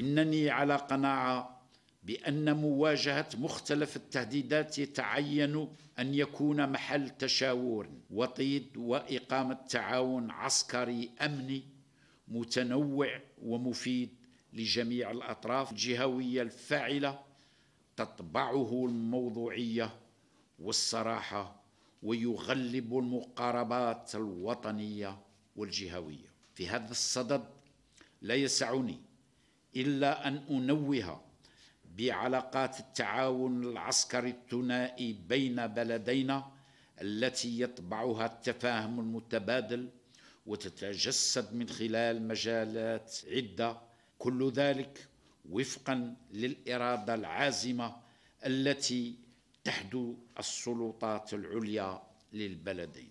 إنني على قناعة بأن مواجهة مختلف التهديدات يتعين أن يكون محل تشاور وطيد وإقامة تعاون عسكري أمني متنوع ومفيد لجميع الأطراف الجهوية الفاعلة تطبعه الموضوعية والصراحة ويغلب المقاربات الوطنية والجهوية في هذا الصدد لا يسعني إلا أن أنوه بعلاقات التعاون العسكري الثنائي بين بلدينا التي يطبعها التفاهم المتبادل وتتجسد من خلال مجالات عدة كل ذلك وفقا للإرادة العازمة التي تحدو السلطات العليا للبلدين